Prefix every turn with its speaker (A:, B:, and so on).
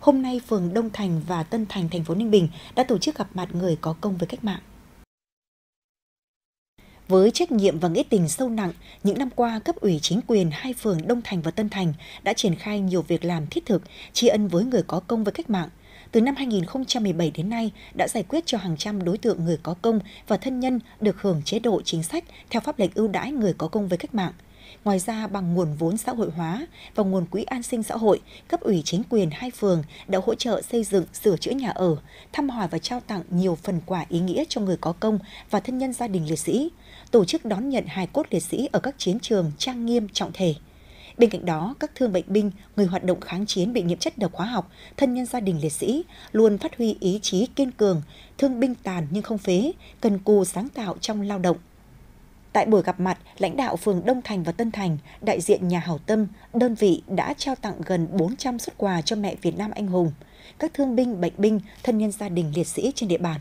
A: hôm nay phường Đông Thành và Tân Thành thành phố Ninh Bình đã tổ chức gặp mặt người có công với cách mạng. Với trách nhiệm và nghĩa tình sâu nặng, những năm qua cấp ủy chính quyền hai phường Đông Thành và Tân Thành đã triển khai nhiều việc làm thiết thực, tri ân với người có công với cách mạng. Từ năm 2017 đến nay đã giải quyết cho hàng trăm đối tượng người có công và thân nhân được hưởng chế độ chính sách theo pháp lệnh ưu đãi người có công với cách mạng. Ngoài ra, bằng nguồn vốn xã hội hóa và nguồn quỹ an sinh xã hội, cấp ủy chính quyền hai phường đã hỗ trợ xây dựng, sửa chữa nhà ở, thăm hỏi và trao tặng nhiều phần quà ý nghĩa cho người có công và thân nhân gia đình liệt sĩ, tổ chức đón nhận hài cốt liệt sĩ ở các chiến trường trang nghiêm trọng thể. Bên cạnh đó, các thương bệnh binh, người hoạt động kháng chiến bị nhiễm chất độc hóa học, thân nhân gia đình liệt sĩ luôn phát huy ý chí kiên cường, thương binh tàn nhưng không phế, cần cù sáng tạo trong lao động, Tại buổi gặp mặt, lãnh đạo phường Đông Thành và Tân Thành, đại diện nhà hảo tâm, đơn vị đã trao tặng gần 400 xuất quà cho mẹ Việt Nam anh hùng, các thương binh, bệnh binh, thân nhân gia đình liệt sĩ trên địa bàn.